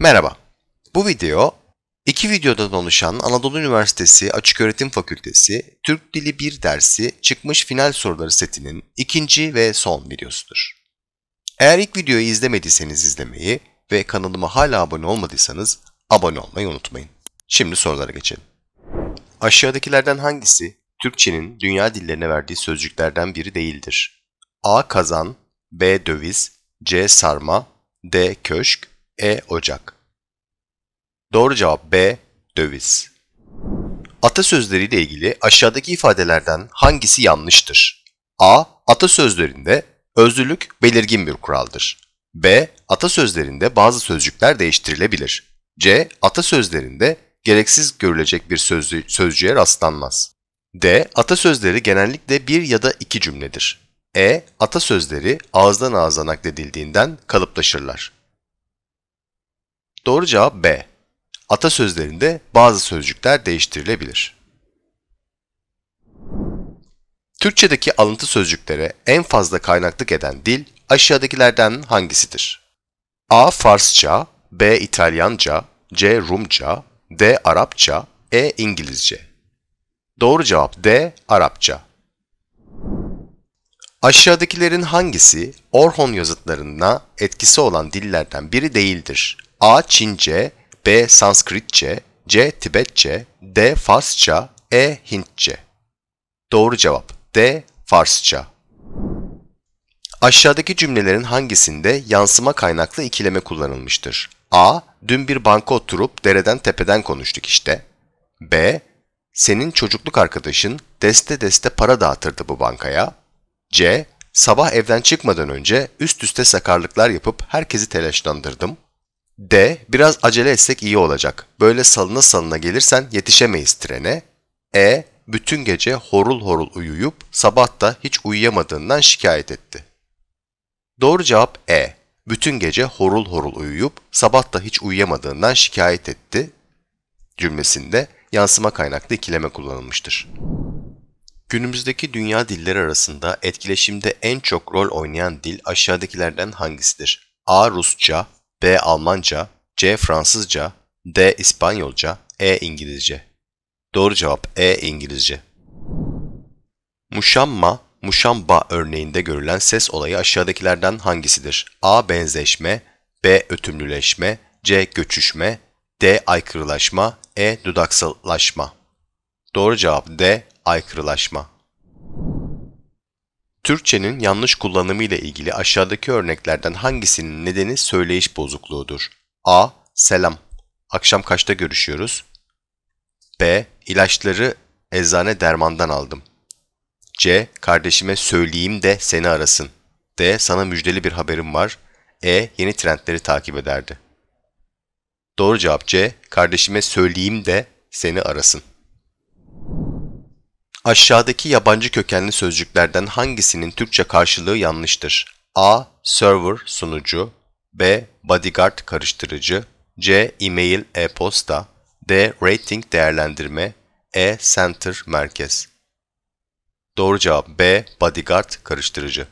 Merhaba. Bu video iki videodan oluşan Anadolu Üniversitesi Açıköğretim Fakültesi Türk Dili 1 dersi çıkmış final soruları setinin ikinci ve son videosudur. Eğer ilk videoyu izlemediyseniz izlemeyi ve kanalıma hala abone olmadıysanız abone olmayı unutmayın. Şimdi sorulara geçelim. Aşağıdakilerden hangisi Türkçenin dünya dillerine verdiği sözcüklerden biri değildir? A. Kazan B. Döviz C. Sarma D. Köşk e. Ocak Doğru cevap B. Döviz Atasözleriyle ilgili aşağıdaki ifadelerden hangisi yanlıştır? A. Atasözlerinde özlülük belirgin bir kuraldır. B. Atasözlerinde bazı sözcükler değiştirilebilir. C. Atasözlerinde gereksiz görülecek bir sözlü, sözcüğe rastlanmaz. D. Atasözleri genellikle bir ya da iki cümledir. E. Atasözleri ağızdan ağza nakledildiğinden kalıplaşırlar. Doğru cevap B. Atasözlerinde bazı sözcükler değiştirilebilir. Türkçedeki alıntı sözcüklere en fazla kaynaklık eden dil aşağıdakilerden hangisidir? A. Farsça, B. İtalyanca, C. Rumca, D. Arapça, E. İngilizce. Doğru cevap D. Arapça. Aşağıdakilerin hangisi Orhon yazıtlarına etkisi olan dillerden biri değildir? A. Çince, B. Sanskritçe, C. Tibetçe, D. Farsça, E. Hintçe. Doğru cevap D. Farsça. Aşağıdaki cümlelerin hangisinde yansıma kaynaklı ikileme kullanılmıştır? A. Dün bir banka oturup dereden tepeden konuştuk işte. B. Senin çocukluk arkadaşın deste deste para dağıtırdı bu bankaya. C. Sabah evden çıkmadan önce üst üste sakarlıklar yapıp herkesi telaşlandırdım. D. Biraz acele etsek iyi olacak. Böyle salına salına gelirsen yetişemeyiz trene. E. Bütün gece horul horul uyuyup sabah da hiç uyuyamadığından şikayet etti. Doğru cevap E. Bütün gece horul horul uyuyup sabah da hiç uyuyamadığından şikayet etti cümlesinde yansıma kaynaklı ikileme kullanılmıştır. Günümüzdeki dünya dilleri arasında etkileşimde en çok rol oynayan dil aşağıdakilerden hangisidir? A. Rusça B. Almanca, C. Fransızca, D. İspanyolca, E. İngilizce. Doğru cevap E. İngilizce. Muşamma, muşamba örneğinde görülen ses olayı aşağıdakilerden hangisidir? A. Benzeşme, B. Ötümlüleşme, C. Göçüşme, D. Aykırılaşma, E. Dudaksallaşma. Doğru cevap D. Aykırılaşma. Türkçenin yanlış kullanımı ile ilgili aşağıdaki örneklerden hangisinin nedeni söyleyiş bozukluğudur? A. Selam. Akşam kaçta görüşüyoruz? B. İlaçları eczane dermandan aldım. C. Kardeşime söyleyeyim de seni arasın. D. Sana müjdeli bir haberim var. E. Yeni trendleri takip ederdi. Doğru cevap C. Kardeşime söyleyeyim de seni arasın. Aşağıdaki yabancı kökenli sözcüklerden hangisinin Türkçe karşılığı yanlıştır? A. Server sunucu B. Bodyguard karıştırıcı C. E-mail e-posta D. Rating değerlendirme E. Center merkez Doğru cevap B. Bodyguard karıştırıcı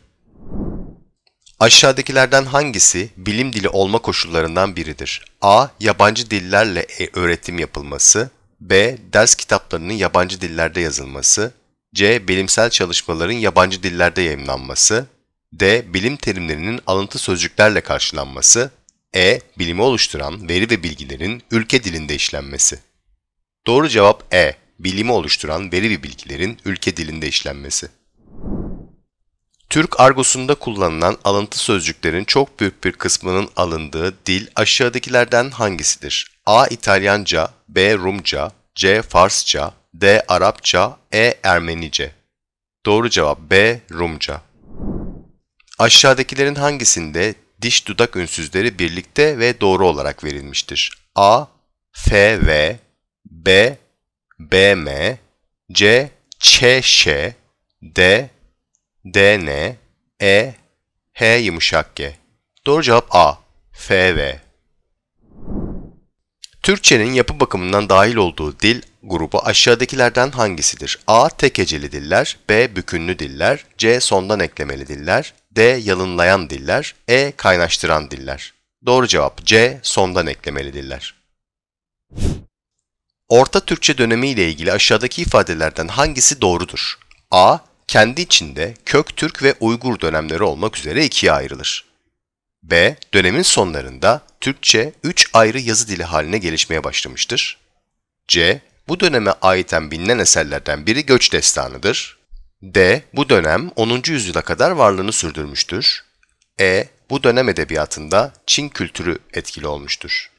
Aşağıdakilerden hangisi bilim dili olma koşullarından biridir? A. Yabancı dillerle e- öğretim yapılması B. Ders kitaplarının yabancı dillerde yazılması. C. Bilimsel çalışmaların yabancı dillerde yayımlanması. D. Bilim terimlerinin alıntı sözcüklerle karşılanması. E. Bilimi oluşturan veri ve bilgilerin ülke dilinde işlenmesi. Doğru cevap E. Bilimi oluşturan veri ve bilgilerin ülke dilinde işlenmesi. Türk argosunda kullanılan alıntı sözcüklerin çok büyük bir kısmının alındığı dil aşağıdakilerden hangisidir? A. İtalyanca, B. Rumca, C. Farsça, D. Arapça, E. Ermenice. Doğru cevap B. Rumca. Aşağıdakilerin hangisinde diş dudak ünsüzleri birlikte ve doğru olarak verilmiştir? A. F V B. B M C. Ç Ş D. D N E. H yumuşak G. Doğru cevap A. F V Türkçenin yapı bakımından dahil olduğu dil grubu aşağıdakilerden hangisidir? A. Tek heceli diller, B. Bükünlü diller, C. Sondan eklemeli diller, D. Yalınlayan diller, E. Kaynaştıran diller. Doğru cevap C. Sondan eklemeli diller. Orta Türkçe dönemi ile ilgili aşağıdaki ifadelerden hangisi doğrudur? A. Kendi içinde Kök Türk ve Uygur dönemleri olmak üzere ikiye ayrılır. B. Dönemin sonlarında Türkçe 3 ayrı yazı dili haline gelişmeye başlamıştır. C. Bu döneme aiten bilinen eserlerden biri Göç Destanı'dır. D. Bu dönem 10. yüzyıla kadar varlığını sürdürmüştür. E. Bu dönem edebiyatında Çin kültürü etkili olmuştur.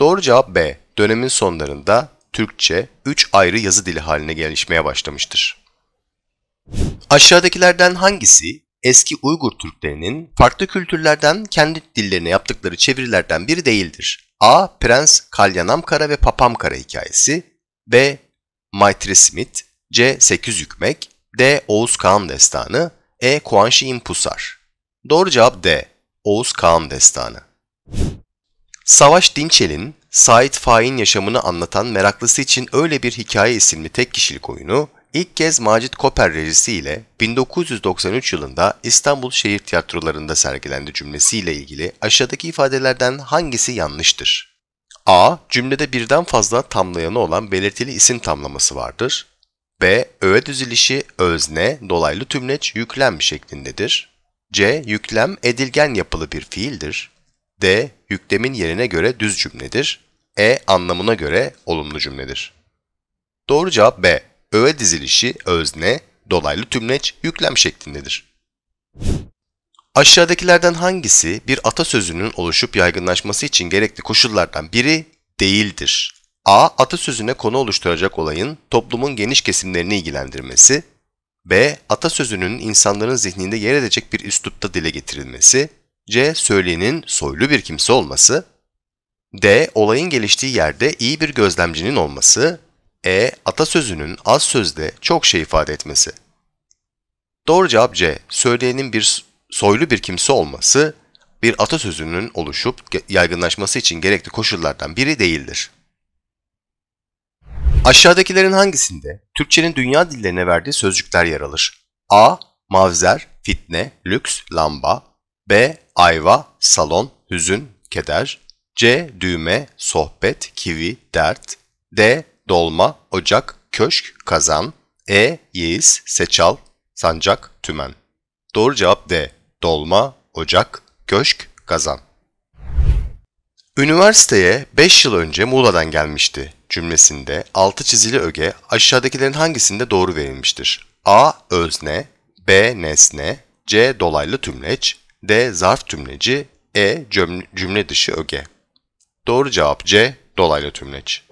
Doğru cevap B. Dönemin sonlarında Türkçe 3 ayrı yazı dili haline gelişmeye başlamıştır. Aşağıdakilerden hangisi eski Uygur Türklerinin farklı kültürlerden kendi dillerine yaptıkları çevirilerden biri değildir. A. Prens Kalyanamkara ve Papamkara hikayesi B. Maitre Smith C. Sekiz Yükmek D. Oğuz Kağan Destanı E. Kuanşi'in Pusar Doğru cevap D. Oğuz Kağan Destanı Savaş Dinçel'in Sait Faik'in yaşamını anlatan meraklısı için öyle bir hikaye isimli tek kişilik oyunu İlk kez Macit Koper rejisiyle 1993 yılında İstanbul Şehir Tiyatrolarında sergilendi cümlesiyle ilgili aşağıdaki ifadelerden hangisi yanlıştır? A. Cümlede birden fazla tamlayanı olan belirtili isim tamlaması vardır. B. Öğe düzilişi özne, dolaylı tümleç, yüklem şeklindedir. C. Yüklem edilgen yapılı bir fiildir. D. Yüklemin yerine göre düz cümledir. E. Anlamına göre olumlu cümledir. Doğru cevap B öğe dizilişi özne, dolaylı tümleç, yüklem şeklindedir. Aşağıdakilerden hangisi bir atasözünün oluşup yaygınlaşması için gerekli koşullardan biri değildir? A. Atasözüne konu oluşturacak olayın toplumun geniş kesimlerini ilgilendirmesi. B. Atasözünün insanların zihninde yer edecek bir üslupta dile getirilmesi. C. Söyleyenin soylu bir kimse olması. D. Olayın geliştiği yerde iyi bir gözlemcinin olması. E. Atasözünün az sözde çok şey ifade etmesi. Doğru cevap C. Söyleyenin bir soylu bir kimse olması, bir atasözünün oluşup yaygınlaşması için gerekli koşullardan biri değildir. Aşağıdakilerin hangisinde Türkçenin dünya dillerine verdiği sözcükler yer alır? A. Mavzer, fitne, lüks, lamba. B. Ayva, salon, hüzün, keder. C. Düğme, sohbet, kivi, dert. D dolma, ocak, köşk, kazan, e, yeğiz, seçal, sancak, tümen. Doğru cevap D. Dolma, ocak, köşk, kazan. Üniversiteye 5 yıl önce Muğla'dan gelmişti cümlesinde altı çizili öge aşağıdakilerin hangisinde doğru verilmiştir? A. Özne B. Nesne C. Dolaylı tümleç D. Zarf tümleci E. cümle dışı öge Doğru cevap C. Dolaylı tümleç.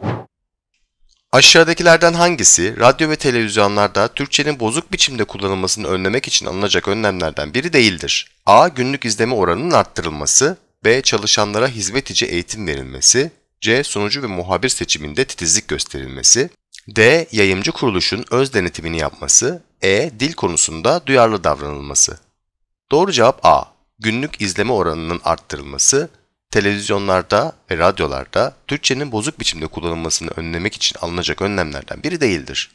Aşağıdakilerden hangisi radyo ve televizyonlarda Türkçenin bozuk biçimde kullanılmasını önlemek için alınacak önlemlerden biri değildir? A. Günlük izleme oranının arttırılması B. Çalışanlara hizmetici eğitim verilmesi C. Sunucu ve muhabir seçiminde titizlik gösterilmesi D. Yayımcı kuruluşun öz denetimini yapması E. Dil konusunda duyarlı davranılması Doğru cevap A. Günlük izleme oranının arttırılması televizyonlarda ve radyolarda Türkçenin bozuk biçimde kullanılmasını önlemek için alınacak önlemlerden biri değildir.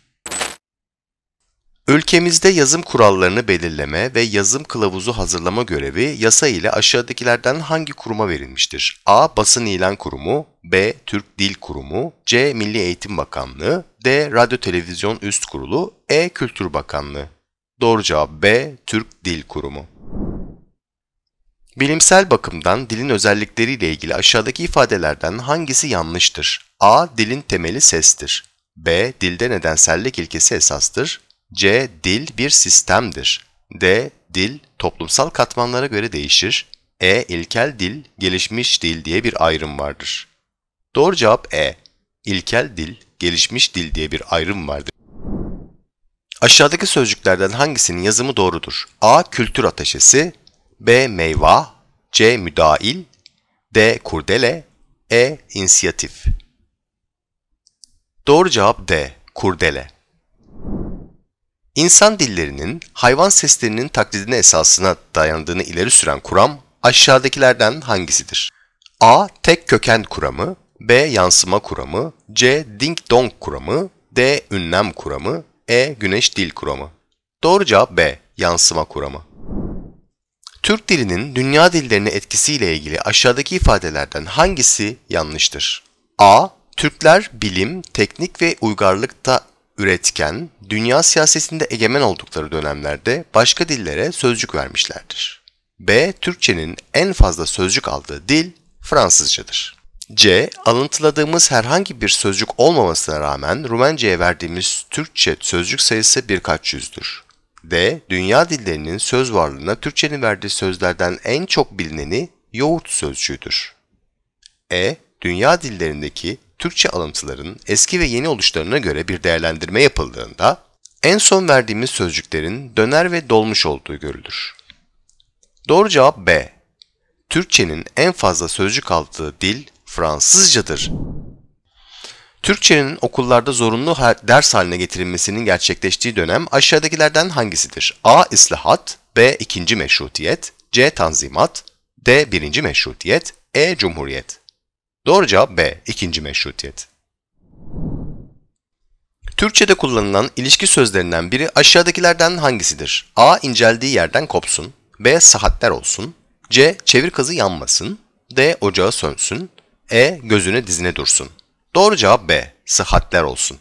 Ülkemizde yazım kurallarını belirleme ve yazım kılavuzu hazırlama görevi yasa ile aşağıdakilerden hangi kuruma verilmiştir? A. Basın İlan Kurumu B. Türk Dil Kurumu C. Milli Eğitim Bakanlığı D. Radyo Televizyon Üst Kurulu E. Kültür Bakanlığı Doğru cevap B. Türk Dil Kurumu Bilimsel bakımdan dilin özellikleriyle ilgili aşağıdaki ifadelerden hangisi yanlıştır? A. Dilin temeli sestir. B. Dilde nedensellik ilkesi esastır. C. Dil bir sistemdir. D. Dil toplumsal katmanlara göre değişir. E. İlkel dil, gelişmiş dil diye bir ayrım vardır. Doğru cevap E. İlkel dil, gelişmiş dil diye bir ayrım vardır. Aşağıdaki sözcüklerden hangisinin yazımı doğrudur? A. Kültür ateşesi B. Meyva C. Müdail D. Kurdele E. İnisiyatif Doğru cevap D. Kurdele İnsan dillerinin hayvan seslerinin taklidine esasına dayandığını ileri süren kuram aşağıdakilerden hangisidir? A. Tek köken kuramı B. Yansıma kuramı C. Ding dong kuramı D. Ünlem kuramı E. Güneş dil kuramı Doğru cevap B. Yansıma kuramı Türk dilinin dünya dillerine etkisiyle ilgili aşağıdaki ifadelerden hangisi yanlıştır? A. Türkler bilim, teknik ve uygarlıkta üretken, dünya siyasetinde egemen oldukları dönemlerde başka dillere sözcük vermişlerdir. B. Türkçenin en fazla sözcük aldığı dil Fransızcadır. C. Alıntıladığımız herhangi bir sözcük olmamasına rağmen Rumenceye verdiğimiz Türkçe sözcük sayısı birkaç yüzdür. D. Dünya dillerinin söz varlığına Türkçenin verdiği sözlerden en çok bilineni yoğurt sözcüğüdür. E. Dünya dillerindeki Türkçe alıntıların eski ve yeni oluşlarına göre bir değerlendirme yapıldığında en son verdiğimiz sözcüklerin döner ve dolmuş olduğu görülür. Doğru cevap B. Türkçenin en fazla sözcük aldığı dil Fransızcadır. Türkçenin okullarda zorunlu ders haline getirilmesinin gerçekleştiği dönem aşağıdakilerden hangisidir? A. İslahat B. İkinci Meşrutiyet C. Tanzimat D. Birinci Meşrutiyet E. Cumhuriyet Doğru cevap B. İkinci Meşrutiyet Türkçe'de kullanılan ilişki sözlerinden biri aşağıdakilerden hangisidir? A. İnceldiği yerden kopsun. B. Saatler olsun. C. Çevir kazı yanmasın. D. Ocağı sönsün. E. Gözüne dizine dursun. Doğru cevap B. Sıhhatler olsun.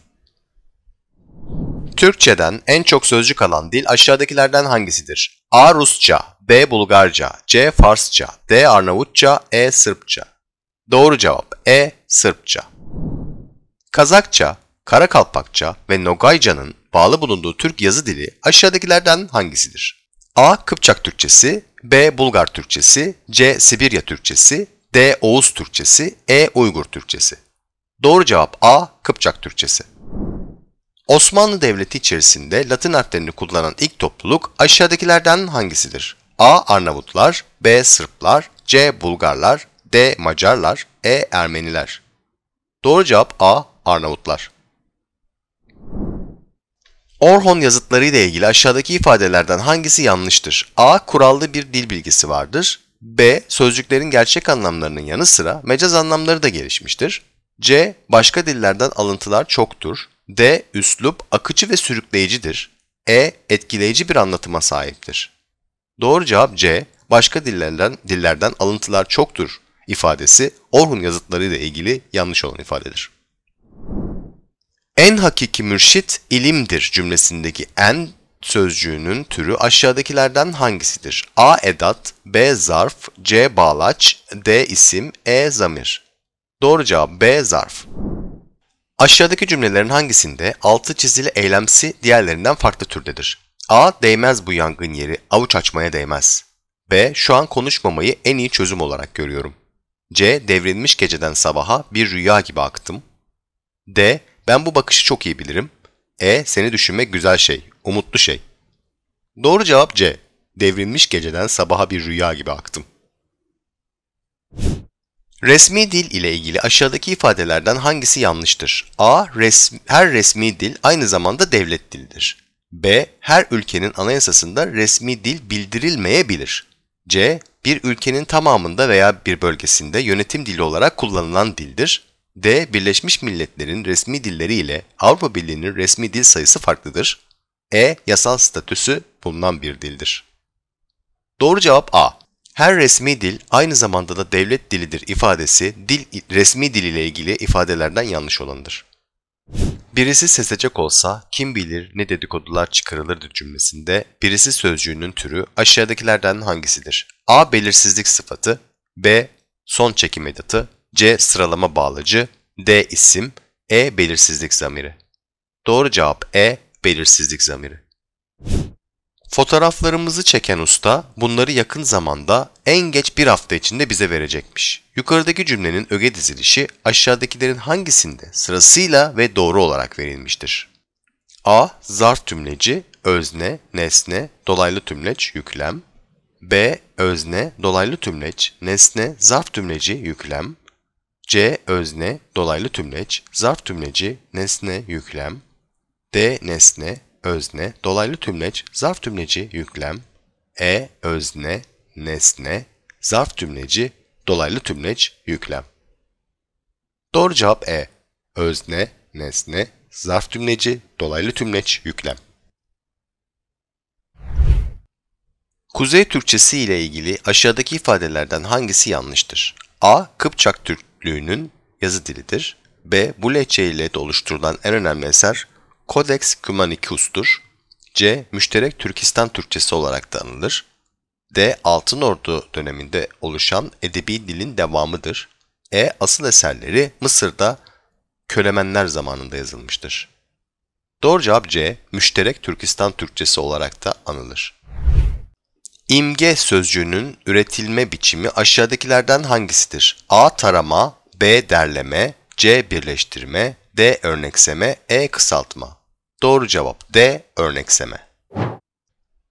Türkçeden en çok sözcük alan dil aşağıdakilerden hangisidir? A. Rusça, B. Bulgarca, C. Farsça, D. Arnavutça, E. Sırpça. Doğru cevap E. Sırpça. Kazakça, Karakalpakça ve Nogayca'nın bağlı bulunduğu Türk yazı dili aşağıdakilerden hangisidir? A. Kıpçak Türkçesi, B. Bulgar Türkçesi, C. Sibirya Türkçesi, D. Oğuz Türkçesi, E. Uygur Türkçesi. Doğru cevap A. Kıpçak Türkçesi. Osmanlı Devleti içerisinde Latin harflerini kullanan ilk topluluk aşağıdakilerden hangisidir? A. Arnavutlar, B. Sırplar, C. Bulgarlar, D. Macarlar, E. Ermeniler. Doğru cevap A. Arnavutlar. Orhon yazıtları ile ilgili aşağıdaki ifadelerden hangisi yanlıştır? A. Kurallı bir dil bilgisi vardır. B. Sözcüklerin gerçek anlamlarının yanı sıra mecaz anlamları da gelişmiştir. C. Başka dillerden alıntılar çoktur. D. Üslup akıcı ve sürükleyicidir. E. Etkileyici bir anlatıma sahiptir. Doğru cevap C. Başka dillerden, dillerden alıntılar çoktur ifadesi Orhun yazıtları ile ilgili yanlış olan ifadedir. En hakiki mürşit ilimdir cümlesindeki en sözcüğünün türü aşağıdakilerden hangisidir? A. Edat B. Zarf C. Bağlaç D. isim E. Zamir Doğru cevap B zarf. Aşağıdaki cümlelerin hangisinde altı çizili eylemsi diğerlerinden farklı türdedir? A. Değmez bu yangın yeri, avuç açmaya değmez. B. Şu an konuşmamayı en iyi çözüm olarak görüyorum. C. Devrilmiş geceden sabaha bir rüya gibi aktım. D. Ben bu bakışı çok iyi bilirim. E. Seni düşünmek güzel şey, umutlu şey. Doğru cevap C. Devrilmiş geceden sabaha bir rüya gibi aktım. Resmi dil ile ilgili aşağıdaki ifadelerden hangisi yanlıştır? A. Resmi, her resmi dil aynı zamanda devlet dildir. B. Her ülkenin anayasasında resmi dil bildirilmeyebilir. C. Bir ülkenin tamamında veya bir bölgesinde yönetim dili olarak kullanılan dildir. D. Birleşmiş Milletler'in resmi dilleri ile Avrupa Birliği'nin resmi dil sayısı farklıdır. E. Yasal statüsü bulunan bir dildir. Doğru cevap A. Her resmi dil aynı zamanda da devlet dilidir ifadesi dil resmi dil ile ilgili ifadelerden yanlış olanıdır. Birisi sesecek olsa kim bilir ne dedikodular çıkarılırdı cümlesinde birisi sözcüğünün türü aşağıdakilerden hangisidir? A. Belirsizlik sıfatı B. Son çekim edatı C. Sıralama bağlacı D. isim E. Belirsizlik zamiri Doğru cevap E. Belirsizlik zamiri Fotoğraflarımızı çeken usta bunları yakın zamanda en geç bir hafta içinde bize verecekmiş. Yukarıdaki cümlenin öge dizilişi aşağıdakilerin hangisinde sırasıyla ve doğru olarak verilmiştir? A. Zar tümleci, özne, nesne, dolaylı tümleç, yüklem. B. Özne, dolaylı tümleç, nesne, zarf tümleci, yüklem. C. Özne, dolaylı tümleç, zarf tümleci, nesne, yüklem. D. Nesne, özne, dolaylı tümleç, zarf tümleci, yüklem, e özne, nesne, zarf tümleci, dolaylı tümleç, yüklem. Doğru cevap E. Özne, nesne, zarf tümleci, dolaylı tümleç, yüklem. Kuzey Türkçesi ile ilgili aşağıdaki ifadelerden hangisi yanlıştır? A. Kıpçak Türklüğünün yazı dilidir. B. Bu lehçe ile oluşturulan en önemli eser Codex Cumanicus'tur. C. Müşterek Türkistan Türkçesi olarak da anılır. D. Altın Ordu döneminde oluşan edebi dilin devamıdır. E. Asıl eserleri Mısır'da Kölemenler zamanında yazılmıştır. Doğru cevap C. Müşterek Türkistan Türkçesi olarak da anılır. İmge sözcüğünün üretilme biçimi aşağıdakilerden hangisidir? A. Tarama B. Derleme C. Birleştirme D. Örnekseme E. Kısaltma Doğru cevap D. Örnekseme.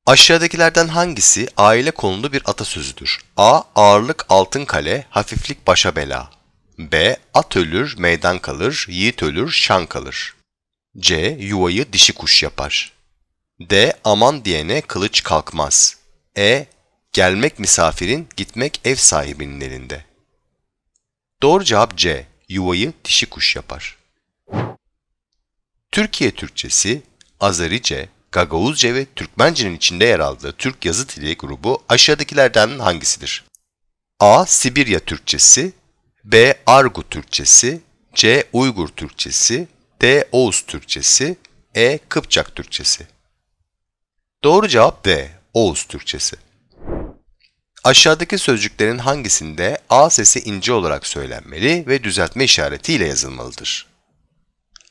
Aşağıdakilerden hangisi aile konulu bir atasözüdür? A. Ağırlık altın kale, hafiflik başa bela. B. At ölür, meydan kalır, yiğit ölür, şan kalır. C. Yuvayı dişi kuş yapar. D. Aman diyene kılıç kalkmaz. E. Gelmek misafirin, gitmek ev sahibinin elinde. Doğru cevap C. Yuvayı dişi kuş yapar. Türkiye Türkçesi, Azerice, Gagauzce ve Türkmence'nin içinde yer aldığı Türk yazı dili grubu aşağıdakilerden hangisidir? A. Sibirya Türkçesi B. Argu Türkçesi C. Uygur Türkçesi D. Oğuz Türkçesi E. Kıpçak Türkçesi Doğru cevap D. Oğuz Türkçesi Aşağıdaki sözcüklerin hangisinde A sesi ince olarak söylenmeli ve düzeltme işaretiyle yazılmalıdır?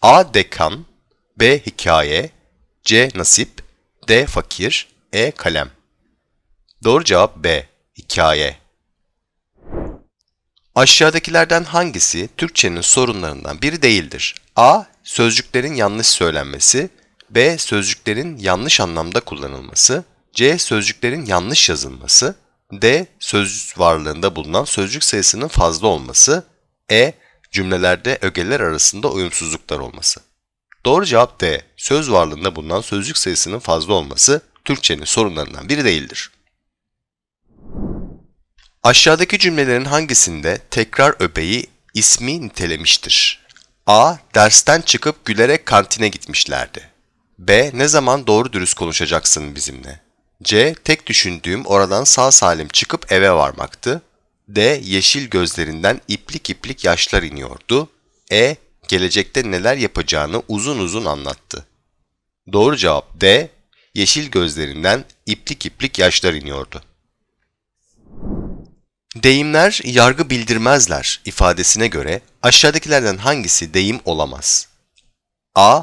A. Dekan B. Hikaye C. Nasip D. Fakir E. Kalem Doğru cevap B. Hikaye Aşağıdakilerden hangisi Türkçenin sorunlarından biri değildir? A. Sözcüklerin yanlış söylenmesi B. Sözcüklerin yanlış anlamda kullanılması C. Sözcüklerin yanlış yazılması D. Söz varlığında bulunan sözcük sayısının fazla olması E. Cümlelerde ögeler arasında uyumsuzluklar olması Doğru cevap D. Söz varlığında bulunan sözcük sayısının fazla olması Türkçenin sorunlarından biri değildir. Aşağıdaki cümlelerin hangisinde tekrar öpeyi ismi nitelemiştir? A. Dersten çıkıp gülerek kantine gitmişlerdi. B. Ne zaman doğru dürüst konuşacaksın bizimle? C. Tek düşündüğüm oradan sağ salim çıkıp eve varmaktı. D. Yeşil gözlerinden iplik iplik yaşlar iniyordu. E gelecekte neler yapacağını uzun uzun anlattı. Doğru cevap D, yeşil gözlerinden iplik iplik yaşlar iniyordu. Deyimler yargı bildirmezler ifadesine göre aşağıdakilerden hangisi deyim olamaz? A.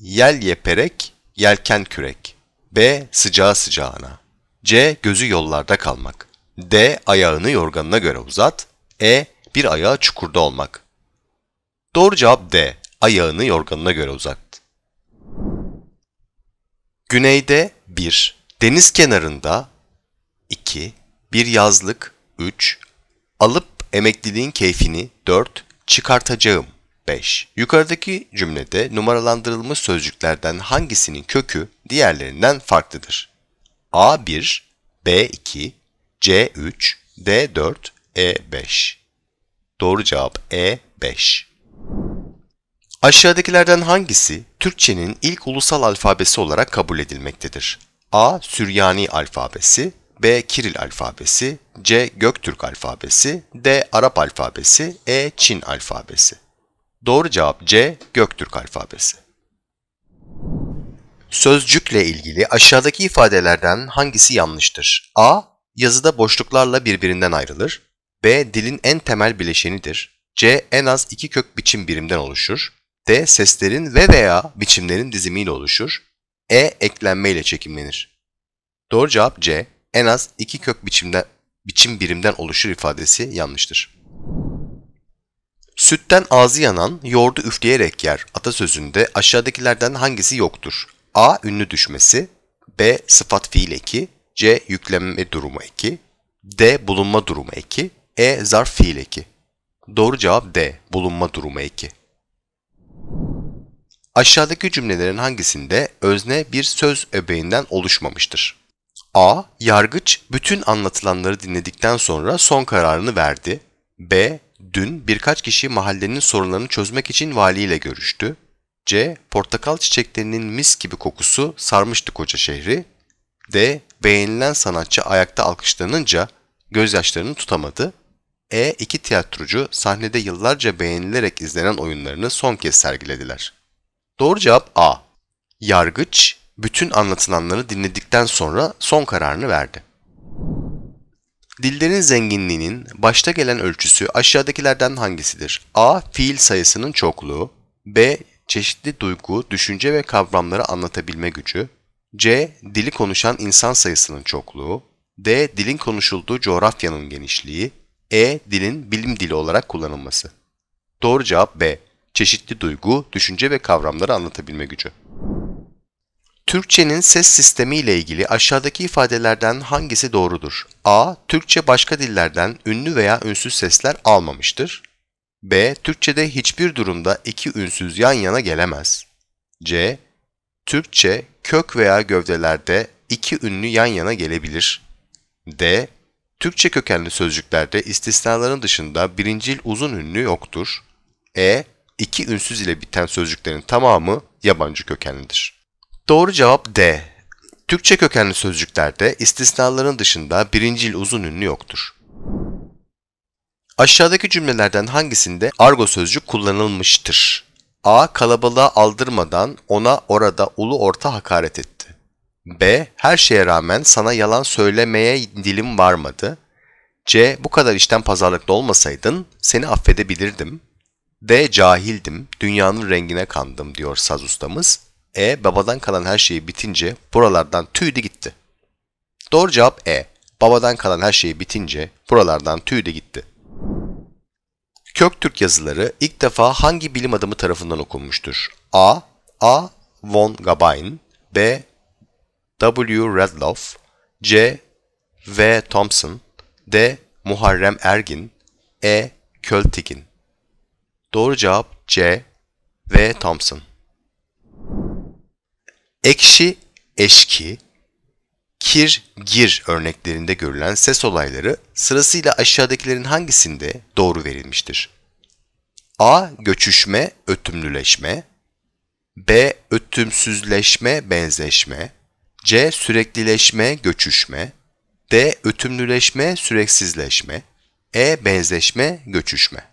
Yel yeperek, yelken kürek. B. Sıcağı sıcağına. C. Gözü yollarda kalmak. D. Ayağını yorganına göre uzat. E. Bir ayağı çukurda olmak. Doğru cevap D. Ayağını yorganına göre uzaktı. Güneyde 1. Deniz kenarında 2. Bir yazlık 3. Alıp emekliliğin keyfini 4. Çıkartacağım 5. Yukarıdaki cümlede numaralandırılmış sözcüklerden hangisinin kökü diğerlerinden farklıdır? A1, B2, C3, D4, E5. Doğru cevap E5. Aşağıdakilerden hangisi Türkçenin ilk ulusal alfabesi olarak kabul edilmektedir? A. Süryani alfabesi, B. Kiril alfabesi, C. Göktürk alfabesi, D. Arap alfabesi, E. Çin alfabesi. Doğru cevap C. Göktürk alfabesi. Sözcükle ilgili aşağıdaki ifadelerden hangisi yanlıştır? A. Yazıda boşluklarla birbirinden ayrılır. B. Dilin en temel bileşenidir. C. En az iki kök biçim birimden oluşur. D seslerin ve veya biçimlerin dizimiyle oluşur. E eklenme ile çekimlenir. Doğru cevap C. En az iki kök biçimde biçim birimden oluşur ifadesi yanlıştır. Sütten ağzı yanan yoğurdu üfleyerek yer atasözünde aşağıdakilerden hangisi yoktur? A. Ünlü düşmesi B. Sıfat fiil eki C. Yüklenme durumu eki D. Bulunma durumu eki E. Zarf fiil eki Doğru cevap D. Bulunma durumu eki Aşağıdaki cümlelerin hangisinde özne bir söz öbeğinden oluşmamıştır? A. Yargıç bütün anlatılanları dinledikten sonra son kararını verdi. B. Dün birkaç kişi mahallenin sorunlarını çözmek için valiyle görüştü. C. Portakal çiçeklerinin mis gibi kokusu sarmıştı koca şehri. D. Beğenilen sanatçı ayakta alkışlanınca gözyaşlarını tutamadı. E. İki tiyatrocu sahnede yıllarca beğenilerek izlenen oyunlarını son kez sergilediler. Doğru cevap A. Yargıç bütün anlatılanları dinledikten sonra son kararını verdi. Dillerin zenginliğinin başta gelen ölçüsü aşağıdakilerden hangisidir? A. Fiil sayısının çokluğu. B. Çeşitli duygu, düşünce ve kavramları anlatabilme gücü. C. Dili konuşan insan sayısının çokluğu. D. Dilin konuşulduğu coğrafyanın genişliği. E. Dilin bilim dili olarak kullanılması. Doğru cevap B çeşitli duygu, düşünce ve kavramları anlatabilme gücü. Türkçenin ses sistemi ile ilgili aşağıdaki ifadelerden hangisi doğrudur? A. Türkçe başka dillerden ünlü veya ünsüz sesler almamıştır. B. Türkçede hiçbir durumda iki ünsüz yan yana gelemez. C. Türkçe kök veya gövdelerde iki ünlü yan yana gelebilir. D. Türkçe kökenli sözcüklerde istisnaların dışında birincil uzun ünlü yoktur. E iki ünsüz ile biten sözcüklerin tamamı yabancı kökenlidir. Doğru cevap D. Türkçe kökenli sözcüklerde istisnaların dışında birincil uzun ünlü yoktur. Aşağıdaki cümlelerden hangisinde argo sözcük kullanılmıştır? A. Kalabalığa aldırmadan ona orada ulu orta hakaret etti. B. Her şeye rağmen sana yalan söylemeye dilim varmadı. C. Bu kadar işten pazarlıklı olmasaydın seni affedebilirdim. D. Cahildim, dünyanın rengine kandım diyor saz ustamız. E. Babadan kalan her şeyi bitince buralardan tüydü gitti. Doğru cevap E. Babadan kalan her şeyi bitince buralardan tüydü gitti. Köktürk yazıları ilk defa hangi bilim adamı tarafından okunmuştur? A. A. von Gabain B. W. Redloff C. V. Thompson D. Muharrem Ergin E. Költekin Doğru cevap C. V. Thompson. Ekşi, eşki, kir, gir örneklerinde görülen ses olayları sırasıyla aşağıdakilerin hangisinde doğru verilmiştir? A. Göçüşme, ötümlüleşme. B. Ötümsüzleşme, benzeşme. C. Süreklileşme, göçüşme. D. Ötümlüleşme, süreksizleşme. E. Benzeşme, göçüşme.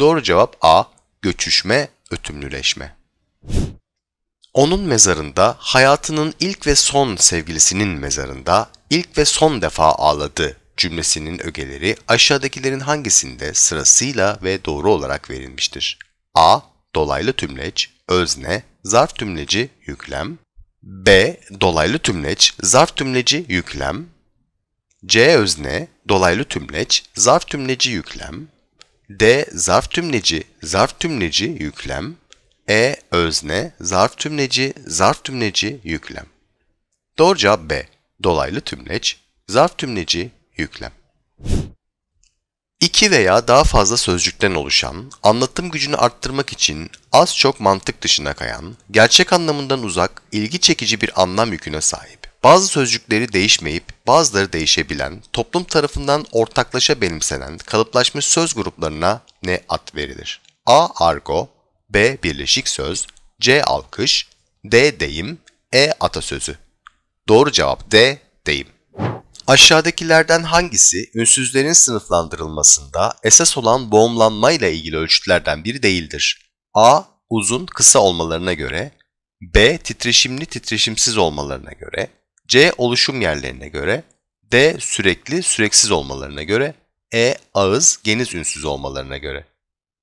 Doğru cevap A. Göçüşme, ötümlüleşme. Onun mezarında, hayatının ilk ve son sevgilisinin mezarında ilk ve son defa ağladı cümlesinin ögeleri aşağıdakilerin hangisinde sırasıyla ve doğru olarak verilmiştir? A. Dolaylı tümleç, özne, zarf tümleci, yüklem. B. Dolaylı tümleç, zarf tümleci, yüklem. C. Özne, dolaylı tümleç, zarf tümleci, yüklem. D. Zarf tümleci, zarf tümleci yüklem. E. Özne, zarf tümleci, zarf tümleci yüklem. Doğru cevap B. Dolaylı tümleç, zarf tümleci yüklem. İki veya daha fazla sözcükten oluşan, anlatım gücünü arttırmak için az çok mantık dışına kayan, gerçek anlamından uzak, ilgi çekici bir anlam yüküne sahip bazı sözcükleri değişmeyip bazıları değişebilen, toplum tarafından ortaklaşa benimsenen kalıplaşmış söz gruplarına ne ad verilir? A. Argo B. Birleşik söz C. Alkış D. Deyim E. Atasözü Doğru cevap D. Deyim Aşağıdakilerden hangisi ünsüzlerin sınıflandırılmasında esas olan boğumlanmayla ilgili ölçütlerden biri değildir? A. Uzun, kısa olmalarına göre B. Titreşimli, titreşimsiz olmalarına göre C oluşum yerlerine göre, D sürekli süreksiz olmalarına göre, E ağız geniz ünsüz olmalarına göre.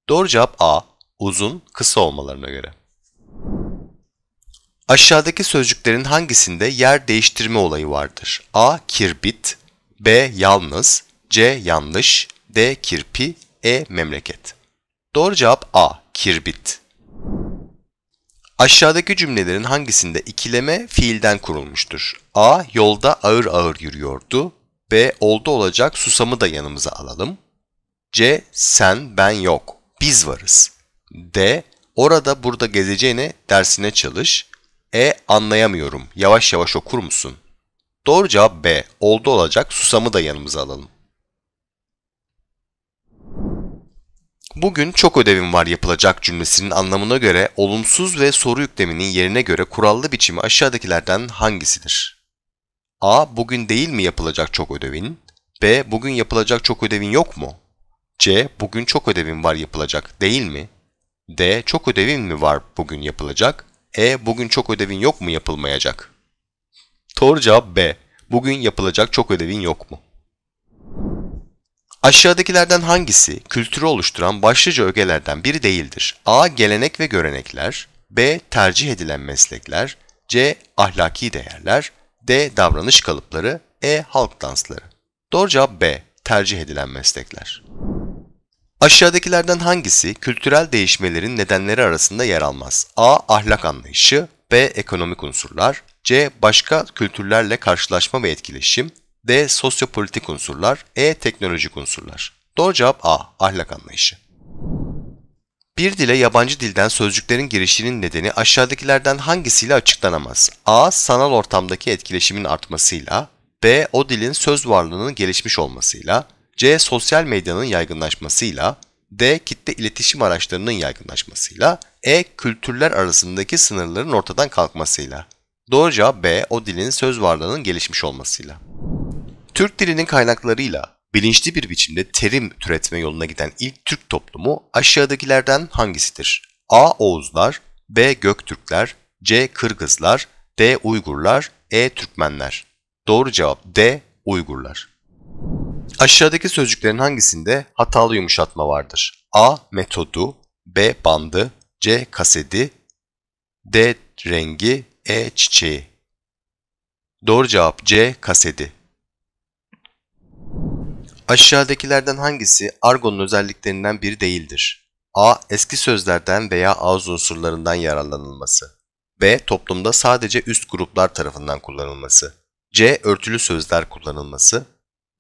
Doğru cevap A uzun kısa olmalarına göre. Aşağıdaki sözcüklerin hangisinde yer değiştirme olayı vardır? A. Kirbit B. Yalnız C. Yanlış D. Kirpi E. Memleket Doğru cevap A. Kirbit Aşağıdaki cümlelerin hangisinde ikileme fiilden kurulmuştur? A. Yolda ağır ağır yürüyordu. B. Oldu olacak susamı da yanımıza alalım. C. Sen, ben yok. Biz varız. D. Orada burada gezeceğine dersine çalış. E. Anlayamıyorum. Yavaş yavaş okur musun? Doğru cevap B. Oldu olacak susamı da yanımıza alalım. Bugün çok ödevim var yapılacak cümlesinin anlamına göre olumsuz ve soru yükleminin yerine göre kurallı biçimi aşağıdakilerden hangisidir? A. Bugün değil mi yapılacak çok ödevin? B. Bugün yapılacak çok ödevin yok mu? C. Bugün çok ödevin var yapılacak değil mi? D. Çok ödevin mi var bugün yapılacak? E. Bugün çok ödevin yok mu yapılmayacak? Doğru cevap B. Bugün yapılacak çok ödevin yok mu? Aşağıdakilerden hangisi kültürü oluşturan başlıca ögelerden biri değildir? A. Gelenek ve görenekler B. Tercih edilen meslekler C. Ahlaki değerler D. Davranış kalıpları E. Halk dansları Doğru cevap B. Tercih edilen meslekler. Aşağıdakilerden hangisi kültürel değişmelerin nedenleri arasında yer almaz? A. Ahlak anlayışı B. Ekonomik unsurlar C. Başka kültürlerle karşılaşma ve etkileşim D. Sosyopolitik unsurlar. E. Teknolojik unsurlar. Doğru cevap A. Ahlak anlayışı. Bir dile yabancı dilden sözcüklerin girişinin nedeni aşağıdakilerden hangisiyle açıklanamaz? A. Sanal ortamdaki etkileşimin artmasıyla. B. O dilin söz varlığının gelişmiş olmasıyla. C. Sosyal medyanın yaygınlaşmasıyla. D. Kitle iletişim araçlarının yaygınlaşmasıyla. E. Kültürler arasındaki sınırların ortadan kalkmasıyla. Doğru cevap B. O dilin söz varlığının gelişmiş olmasıyla. Türk dilinin kaynaklarıyla bilinçli bir biçimde terim türetme yoluna giden ilk Türk toplumu aşağıdakilerden hangisidir? A. Oğuzlar, B. Göktürkler, C. Kırgızlar, D. Uygurlar, E. Türkmenler. Doğru cevap D. Uygurlar. Aşağıdaki sözcüklerin hangisinde hatalı yumuşatma vardır? A. Metodu, B. Bandı, C. Kasedi, D. Rengi, E. Çiçeği. Doğru cevap C. Kasedi. Aşağıdakilerden hangisi argonun özelliklerinden biri değildir? A. Eski sözlerden veya ağız unsurlarından yararlanılması. B. Toplumda sadece üst gruplar tarafından kullanılması. C. Örtülü sözler kullanılması.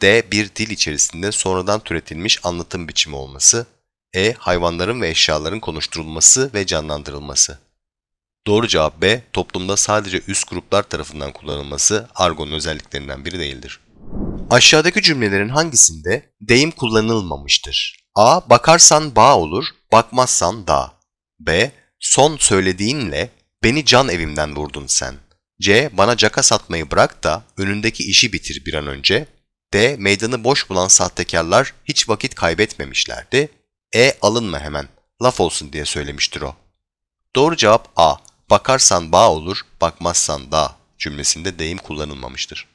D. Bir dil içerisinde sonradan türetilmiş anlatım biçimi olması. E. Hayvanların ve eşyaların konuşturulması ve canlandırılması. Doğru cevap B. Toplumda sadece üst gruplar tarafından kullanılması argonun özelliklerinden biri değildir. Aşağıdaki cümlelerin hangisinde deyim kullanılmamıştır? A. Bakarsan bağ olur, bakmazsan da. B. Son söylediğinle beni can evimden vurdun sen. C. Bana caka satmayı bırak da önündeki işi bitir bir an önce. D. Meydanı boş bulan sahtekarlar hiç vakit kaybetmemişlerdi. E. Alınma hemen. Laf olsun diye söylemiştir o. Doğru cevap A. Bakarsan bağ olur, bakmazsan da. cümlesinde deyim kullanılmamıştır.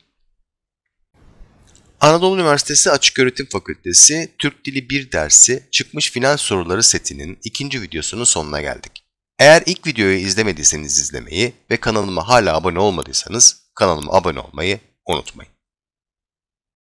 Anadolu Üniversitesi Açık Öğretim Fakültesi Türk Dili 1 dersi çıkmış final soruları setinin ikinci videosunun sonuna geldik. Eğer ilk videoyu izlemediyseniz izlemeyi ve kanalıma hala abone olmadıysanız kanalıma abone olmayı unutmayın.